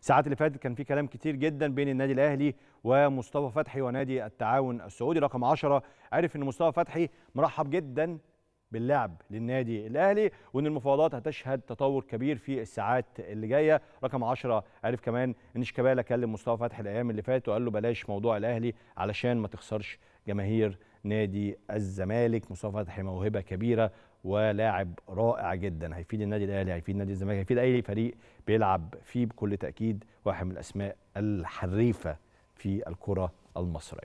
الساعات اللي فاتت كان في كلام كتير جدا بين النادي الاهلي ومصطفى فتحي ونادي التعاون السعودي رقم 10 عرف ان مصطفى فتحي مرحب جدا باللعب للنادي الاهلي وان المفاوضات هتشهد تطور كبير في الساعات اللي جايه رقم 10 عرف كمان ان شيكابالا كلم مصطفى فتحي الايام اللي فاتت وقال له بلاش موضوع الاهلي علشان ما تخسرش جماهير نادي الزمالك مصطفى فتحي موهبه كبيره ولاعب رائع جدا هيفيد النادي الاهلي هيفيد نادي الزمالك هيفيد اي فريق بيلعب فيه بكل تاكيد واحد من الاسماء الحريفه في الكره المصريه